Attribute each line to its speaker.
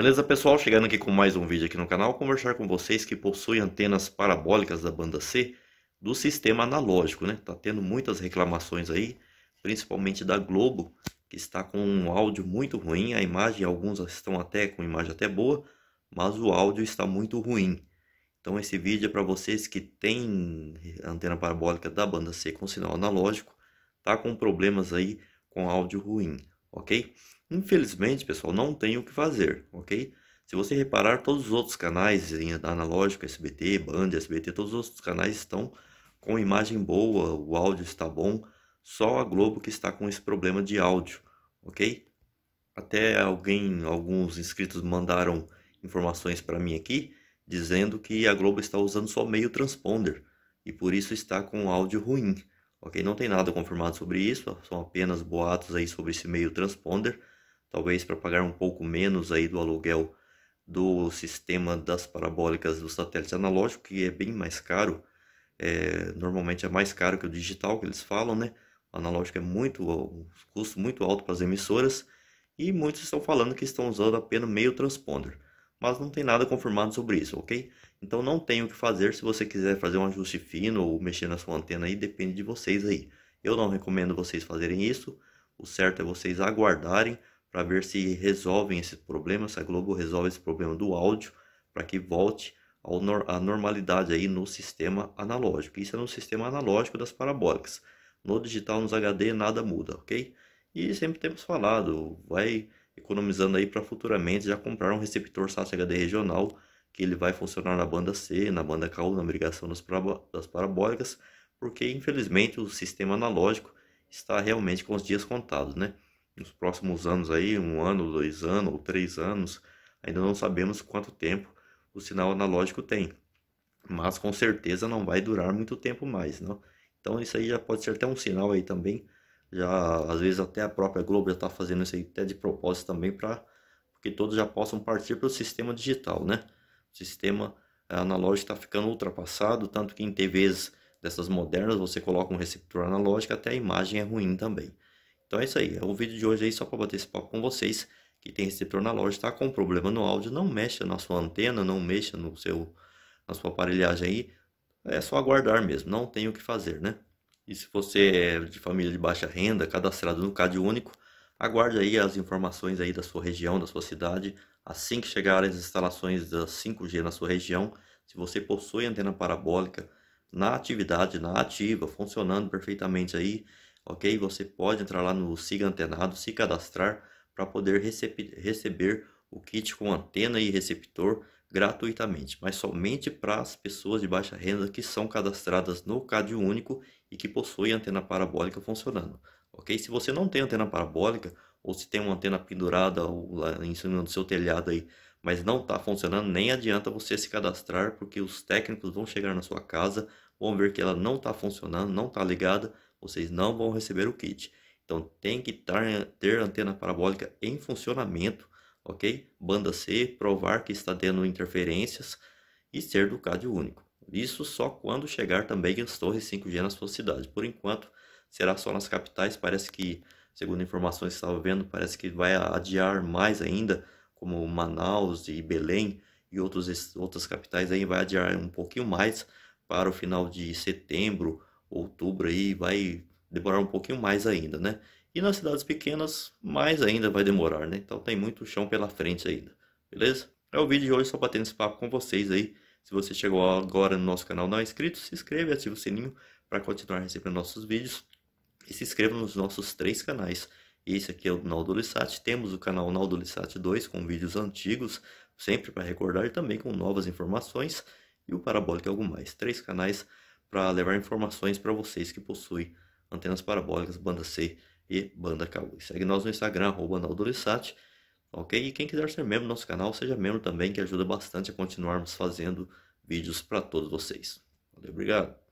Speaker 1: Beleza, pessoal? Chegando aqui com mais um vídeo aqui no canal, conversar com vocês que possuem antenas parabólicas da banda C do sistema analógico, né? Tá tendo muitas reclamações aí, principalmente da Globo, que está com um áudio muito ruim, a imagem, alguns estão até com imagem até boa, mas o áudio está muito ruim. Então esse vídeo é para vocês que têm antena parabólica da banda C com sinal analógico, tá com problemas aí com áudio ruim ok? Infelizmente, pessoal, não tem o que fazer, ok? Se você reparar, todos os outros canais em analógico, SBT, Band, SBT, todos os outros canais estão com imagem boa, o áudio está bom, só a Globo que está com esse problema de áudio, ok? Até alguém, alguns inscritos mandaram informações para mim aqui, dizendo que a Globo está usando só meio transponder e por isso está com áudio ruim. Ok, não tem nada confirmado sobre isso, são apenas boatos aí sobre esse meio transponder, talvez para pagar um pouco menos aí do aluguel do sistema das parabólicas dos satélites analógico que é bem mais caro. É, normalmente é mais caro que o digital que eles falam, né? O analógico é muito, um custo muito alto para as emissoras e muitos estão falando que estão usando apenas meio transponder mas não tem nada confirmado sobre isso, ok? Então não tem o que fazer se você quiser fazer um ajuste fino ou mexer na sua antena aí, depende de vocês aí. Eu não recomendo vocês fazerem isso, o certo é vocês aguardarem para ver se resolvem esse problema, se a Globo resolve esse problema do áudio, para que volte à normalidade aí no sistema analógico. Isso é no sistema analógico das parabólicas. No digital, nos HD, nada muda, ok? E sempre temos falado, vai economizando aí para futuramente já comprar um receptor SATA HD regional que ele vai funcionar na banda C, na banda ou na obrigação das parabólicas, porque infelizmente o sistema analógico está realmente com os dias contados, né? Nos próximos anos aí, um ano, dois anos ou três anos, ainda não sabemos quanto tempo o sinal analógico tem, mas com certeza não vai durar muito tempo mais, não? Então isso aí já pode ser até um sinal aí também já às vezes até a própria Globo já está fazendo isso aí até de propósito também para que todos já possam partir para o sistema digital, né? O sistema eh, analógico está ficando ultrapassado, tanto que em TVs dessas modernas você coloca um receptor analógico, até a imagem é ruim também. Então é isso aí, é o vídeo de hoje aí só para bater esse papo com vocês que tem receptor analógico, está com problema no áudio, não mexa na sua antena, não mexa no seu na sua aparelhagem aí, é só aguardar mesmo, não tem o que fazer, né? E se você é de família de baixa renda, cadastrado no Cade Único, aguarde aí as informações aí da sua região, da sua cidade. Assim que chegarem as instalações da 5G na sua região, se você possui antena parabólica na atividade, na ativa, funcionando perfeitamente aí, ok? Você pode entrar lá no Siga Antenado, se cadastrar para poder receber o kit com antena e receptor gratuitamente, mas somente para as pessoas de baixa renda que são cadastradas no CAD Único e que possuem antena parabólica funcionando. Ok? Se você não tem antena parabólica ou se tem uma antena pendurada ou lá em cima do seu telhado aí, mas não está funcionando, nem adianta você se cadastrar porque os técnicos vão chegar na sua casa, vão ver que ela não está funcionando, não está ligada, vocês não vão receber o kit. Então tem que ter antena parabólica em funcionamento ok? Banda C, provar que está tendo interferências e ser do CAD único. Isso só quando chegar também as torres 5G na sua cidade. Por enquanto, será só nas capitais. Parece que, segundo informações que estava vendo, parece que vai adiar mais ainda, como Manaus e Belém e outros, outras capitais aí, vai adiar um pouquinho mais para o final de setembro, outubro aí, vai demorar um pouquinho mais ainda, né? E nas cidades pequenas, mais ainda vai demorar, né? Então tem muito chão pela frente ainda, beleza? É o vídeo de hoje, só batendo esse papo com vocês aí. Se você chegou agora no nosso canal não é inscrito, se inscreve e ativa o sininho para continuar recebendo nossos vídeos. E se inscreva nos nossos três canais. Esse aqui é o Naldo Lissat. Temos o canal Naldo Lissat 2 com vídeos antigos, sempre para recordar e também com novas informações. E o Parabólica Algo Mais. Três canais para levar informações para vocês que possuem antenas parabólicas, banda C e Banda Cauê. Segue nós no Instagram, arroba ok? E quem quiser ser membro do nosso canal, seja membro também, que ajuda bastante a continuarmos fazendo vídeos para todos vocês. Valeu, obrigado!